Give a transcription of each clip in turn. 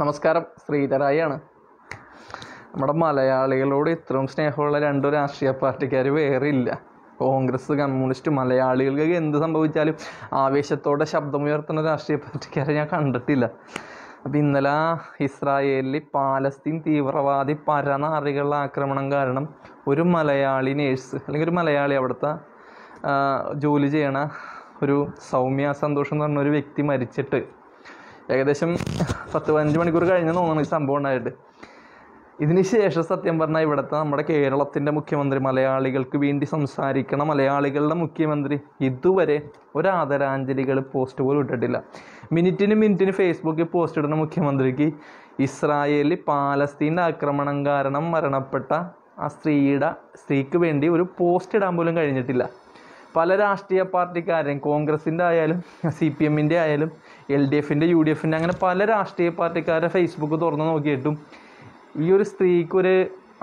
നമസ്കാരം ശ്രീധരായാണ് നമ്മുടെ മലയാളികളോട് ഇത്രയും സ്നേഹമുള്ള രണ്ടു രാഷ്ട്രീയ പാർട്ടിക്കാർ വേറെ ഇല്ല കോൺഗ്രസ് കമ്മ്യൂണിസ്റ്റ് മലയാളികൾക്ക് എന്ത് സംഭവിച്ചാലും ആവേശത്തോടെ ശബ്ദമുയർത്തുന്ന രാഷ്ട്രീയ പാർട്ടിക്കാരെ ഞാൻ കണ്ടിട്ടില്ല അപ്പോൾ ഇന്നലെ ഇസ്രായേലിൽ പാലസ്തീൻ തീവ്രവാദി പരനാറികളുടെ ആക്രമണം കാരണം ഒരു മലയാളി നേഴ്സ് അല്ലെങ്കിൽ ഒരു മലയാളി അവിടുത്തെ ജോലി ചെയ്യണ ഒരു സൗമ്യ സന്തോഷം എന്ന് പറഞ്ഞ ഒരു വ്യക്തി മരിച്ചിട്ട് ഏകദേശം പത്ത് പതിനഞ്ച് മണിക്കൂർ കഴിഞ്ഞ് തോന്നുന്നു ഈ സംഭവം ഉണ്ടായിട്ട് ഇതിന് ശേഷം സത്യം പറഞ്ഞാൽ ഇവിടുത്തെ നമ്മുടെ കേരളത്തിൻ്റെ മുഖ്യമന്ത്രി മലയാളികൾക്ക് വേണ്ടി സംസാരിക്കണ മലയാളികളുടെ മുഖ്യമന്ത്രി ഇതുവരെ ഒരു ആദരാഞ്ജലികൾ പോസ്റ്റ് പോലും ഇട്ടിട്ടില്ല മിനിറ്റിന് മിനിറ്റിന് ഫേസ്ബുക്കിൽ പോസ്റ്റ് ഇടുന്ന മുഖ്യമന്ത്രിക്ക് ഇസ്രായേലിൽ പാലസ്തീൻ്റെ ആക്രമണം കാരണം മരണപ്പെട്ട ആ സ്ത്രീയുടെ സ്ത്രീക്ക് വേണ്ടി ഒരു പോസ്റ്റ് ഇടാൻ പോലും കഴിഞ്ഞിട്ടില്ല പല രാഷ്ട്രീയ പാർട്ടിക്കാരെയും കോൺഗ്രസിൻ്റെ ആയാലും സി പി എമ്മിൻ്റെ ആയാലും എൽ ഡി എഫിൻ്റെ യു ഡി എഫിൻ്റെ അങ്ങനെ പല രാഷ്ട്രീയ പാർട്ടിക്കാരെ ഫേസ്ബുക്ക് തുറന്ന് നോക്കിയിട്ടും ഈ ഒരു സ്ത്രീക്കൊരു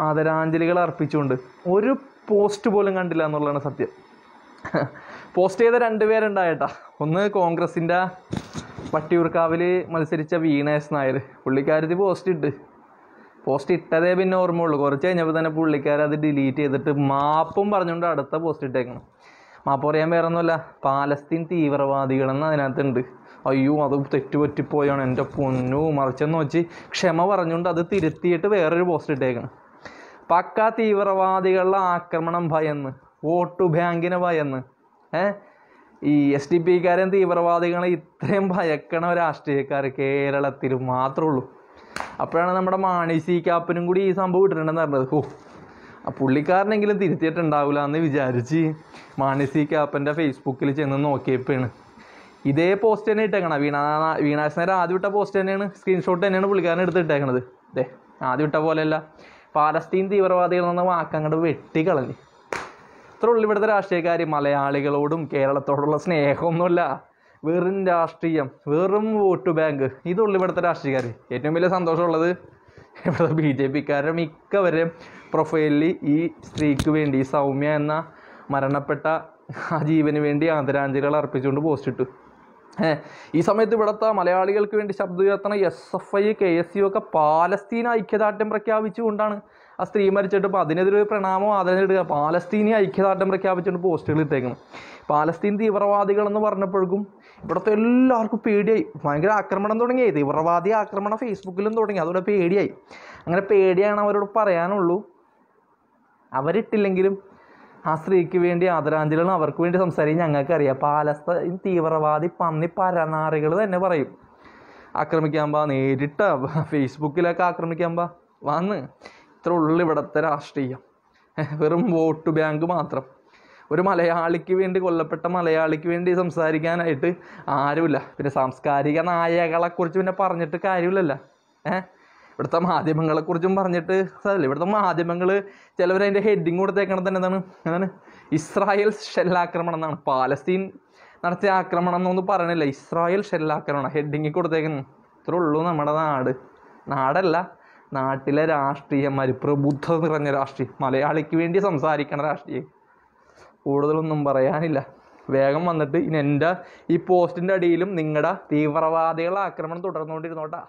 ആദരാഞ്ജലികൾ അർപ്പിച്ചുകൊണ്ട് ഒരു പോസ്റ്റ് പോലും കണ്ടില്ല എന്നുള്ളതാണ് സത്യം പോസ്റ്റ് ചെയ്ത രണ്ട് ഒന്ന് കോൺഗ്രസിൻ്റെ വട്ടിയൂർക്കാവിൽ മത്സരിച്ച വീണേസ് നായർ പുള്ളിക്കാരത്തി പോസ്റ്റ് ഇട്ട് പോസ്റ്റ് ഇട്ടതേ പിന്നെ ഓർമ്മയുള്ളൂ കുറച്ച് കഴിഞ്ഞപ്പോൾ തന്നെ പുള്ളിക്കാരത് ഡിലീറ്റ് ചെയ്തിട്ട് മാപ്പും പറഞ്ഞുകൊണ്ട് അടുത്ത പോസ്റ്റ് ഇട്ടേക്കണം മാപ്പ് പറയാൻ വേറെ ഒന്നുമല്ല പാലസ്തീൻ തീവ്രവാദികളെന്ന് അതിനകത്തുണ്ട് അയ്യോ അത് തെറ്റുപറ്റിപ്പോയാണ് എൻ്റെ പൊന്നു മറിച്ചെന്ന് വെച്ച് ക്ഷമ പറഞ്ഞുകൊണ്ട് അത് തിരുത്തിയിട്ട് വേറൊരു പോസ്റ്റ് ഇട്ടേക്കണം പക്ക തീവ്രവാദികളുടെ ആക്രമണം ഭയന്ന് വോട്ട് ബാങ്കിനെ ഭയന്ന് ഏ ഈ എസ് ഡി പിക്കാരെയും തീവ്രവാദികളെ ഇത്രയും ഭയക്കണ രാഷ്ട്രീയക്കാർ കേരളത്തിൽ മാത്രമേ ഉള്ളൂ അപ്പോഴാണ് നമ്മുടെ മാണി സി കാപ്പനും കൂടി ഈ സംഭവം ഇട്ടിട്ടുണ്ടെന്ന് പറഞ്ഞത് ഓ ആ പുള്ളിക്കാരനെങ്കിലും തിരുത്തിയിട്ടുണ്ടാവില്ല എന്ന് വിചാരിച്ച് മാണിസി കാപ്പൻ്റെ ഫേസ്ബുക്കിൽ ചെന്ന് നോക്കിയപ്പോഴാണ് ഇതേ പോസ്റ്റ് തന്നെ ഇട്ടേക്കണം വീണ വീണാശനെ ആദ്യം വിട്ട പോസ്റ്റ് തന്നെയാണ് സ്ക്രീൻഷോട്ട് തന്നെയാണ് പുള്ളിക്കാരൻ എടുത്തിട്ടേക്കണത് അതെ ആദ്യം വിട്ട പോലെയല്ല പാലസ്തീൻ തീവ്രവാദികൾ എന്ന വാക്കങ്ങോട്ട് വെട്ടിക്കളഞ്ഞ് ഇത്ര ഉള്ളു ഇവിടുത്തെ രാഷ്ട്രീയക്കാർ മലയാളികളോടും കേരളത്തോടുള്ള സ്നേഹമൊന്നുമില്ല വെറും രാഷ്ട്രീയം വെറും വോട്ട് ബാങ്ക് ഇതുള്ളു ഇവിടുത്തെ രാഷ്ട്രീയക്കാർ ഏറ്റവും വലിയ സന്തോഷമുള്ളത് ഇവിടുത്തെ ബി ജെ പിക്കാരുടെ മിക്കവരെയും പ്രൊഫൈലിൽ ഈ സ്ത്രീക്ക് വേണ്ടി സൗമ്യ എന്ന മരണപ്പെട്ട ആ ജീവന് വേണ്ടി ആദരാഞ്ജലികൾ അർപ്പിച്ചുകൊണ്ട് പോസ്റ്റ് ഇട്ടു ഈ സമയത്ത് ഇവിടുത്തെ മലയാളികൾക്ക് വേണ്ടി ശബ്ദമുയർത്തണ S F I K S U ഒക്കെ പാലസ്തീൻ ഐക്യദാർഢ്യം പ്രഖ്യാപിച്ചുകൊണ്ടാണ് ആ സ്ത്രീ മരിച്ചിട്ടപ്പോൾ അതിനെതിരെ ഒരു പ്രണാമം ആദരണിടുക പാലസ്തീനി ഐക്യദാർഢ്യം പ്രഖ്യാപിച്ചുകൊണ്ട് പോസ്റ്റുകൾ ഇട്ടേക്കണം പാലസ്തീൻ തീവ്രവാദികൾ എന്ന് പറഞ്ഞപ്പോഴേക്കും ഇവിടുത്തെ എല്ലാവർക്കും പേടിയായി ഭയങ്കര ആക്രമണം തുടങ്ങിയായി തീവ്രവാദി ആക്രമണം ഫേസ്ബുക്കിലും തുടങ്ങി അതോടെ പേടിയായി അങ്ങനെ പേടിയാണ് അവരോട് പറയാനുള്ളൂ അവരിട്ടില്ലെങ്കിലും ആ സ്ത്രീക്ക് വേണ്ടി ആദരാഞ്ജലികളും അവർക്ക് വേണ്ടി സംസാരിക്കും ഞങ്ങൾക്കറിയാം പാലസ്തീൻ തീവ്രവാദി പന്നി പരനാറികൾ തന്നെ പറയും ആക്രമിക്കാൻ പാ നേരിട്ട ഫേസ്ബുക്കിലൊക്കെ ആക്രമിക്കാൻ പാ വന്ന് ഇത്ര ഉള്ളു ഇവിടുത്തെ രാഷ്ട്രീയം വെറും വോട്ട് ബാങ്ക് മാത്രം ഒരു മലയാളിക്ക് വേണ്ടി കൊല്ലപ്പെട്ട മലയാളിക്ക് വേണ്ടി സംസാരിക്കാനായിട്ട് ആരുമില്ല പിന്നെ സാംസ്കാരിക നായകളെക്കുറിച്ച് പിന്നെ പറഞ്ഞിട്ട് കാര്യമില്ലല്ലോ ഏഹ് ഇവിടുത്തെ മാധ്യമങ്ങളെക്കുറിച്ചും പറഞ്ഞിട്ട് അതല്ല ഇവിടുത്തെ മാധ്യമങ്ങൾ ചിലവരതിൻ്റെ ഹെഡിങ് കൊടുത്തേക്കണത് തന്നെ എന്താണ് എന്താണ് ഇസ്രായേൽ ഷെല്ലാക്രമണം എന്നാണ് പാലസ്തീൻ നടത്തിയ ആക്രമണം എന്നൊന്നും പറയണില്ല ഇസ്രായേൽ ഷെല്ലാക്രമണം ഹെഡിങ്ങിൽ കൊടുത്തേക്കുന്നു ഇത്ര ഉള്ളൂ നമ്മുടെ നാട് നാടല്ല നാട്ടിലെ രാഷ്ട്രീയന്മാർ പ്രബുദ്ധ നിറഞ്ഞ രാഷ്ട്രീയം മലയാളിക്ക് വേണ്ടി സംസാരിക്കണ രാഷ്ട്രീയം കൂടുതലൊന്നും പറയാനില്ല വേഗം വന്നിട്ട് ഇനി എൻ്റെ ഈ പോസ്റ്റിൻ്റെ അടിയിലും നിങ്ങളുടെ തീവ്രവാദികളുടെ ആക്രമണം തുടർന്നുകൊണ്ടിരുന്നോട്ടാ